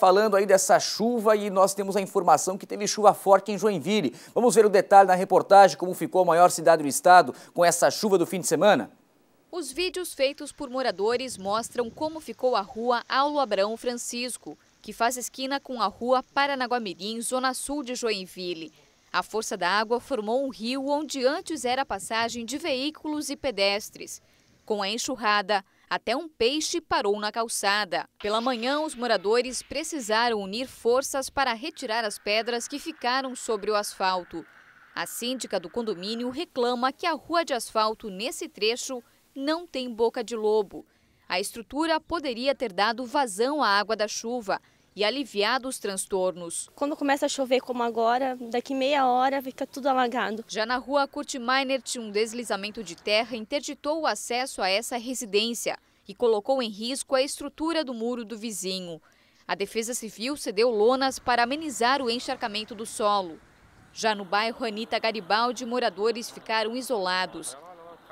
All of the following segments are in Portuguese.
Falando aí dessa chuva e nós temos a informação que teve chuva forte em Joinville. Vamos ver o detalhe na reportagem, como ficou a maior cidade do estado com essa chuva do fim de semana? Os vídeos feitos por moradores mostram como ficou a rua Aulo Abrão Francisco, que faz esquina com a rua Paranaguamirim, zona sul de Joinville. A força da água formou um rio onde antes era passagem de veículos e pedestres. Com a enxurrada, até um peixe parou na calçada. Pela manhã, os moradores precisaram unir forças para retirar as pedras que ficaram sobre o asfalto. A síndica do condomínio reclama que a rua de asfalto nesse trecho não tem boca de lobo. A estrutura poderia ter dado vazão à água da chuva e aliviado os transtornos. Quando começa a chover como agora, daqui meia hora fica tudo alagado. Já na rua Kurt Meinert, um deslizamento de terra interditou o acesso a essa residência e colocou em risco a estrutura do muro do vizinho. A Defesa Civil cedeu lonas para amenizar o encharcamento do solo. Já no bairro Anita Garibaldi, moradores ficaram isolados.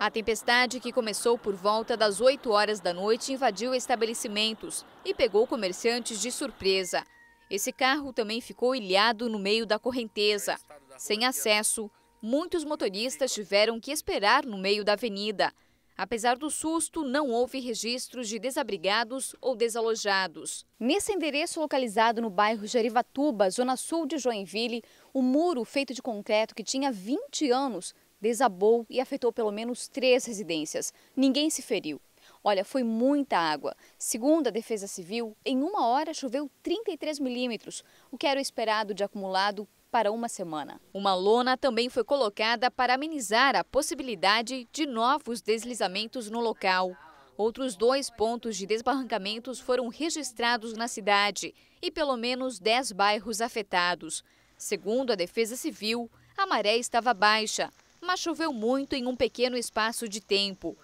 A tempestade, que começou por volta das 8 horas da noite, invadiu estabelecimentos e pegou comerciantes de surpresa. Esse carro também ficou ilhado no meio da correnteza. Sem acesso, muitos motoristas tiveram que esperar no meio da avenida. Apesar do susto, não houve registros de desabrigados ou desalojados. Nesse endereço localizado no bairro Jerivatuba, zona sul de Joinville, o muro feito de concreto que tinha 20 anos desabou e afetou pelo menos três residências. Ninguém se feriu. Olha, foi muita água. Segundo a Defesa Civil, em uma hora choveu 33 milímetros, o que era o esperado de acumulado para uma semana. Uma lona também foi colocada para amenizar a possibilidade de novos deslizamentos no local. Outros dois pontos de desbarrancamentos foram registrados na cidade e pelo menos 10 bairros afetados. Segundo a Defesa Civil, a maré estava baixa, mas choveu muito em um pequeno espaço de tempo.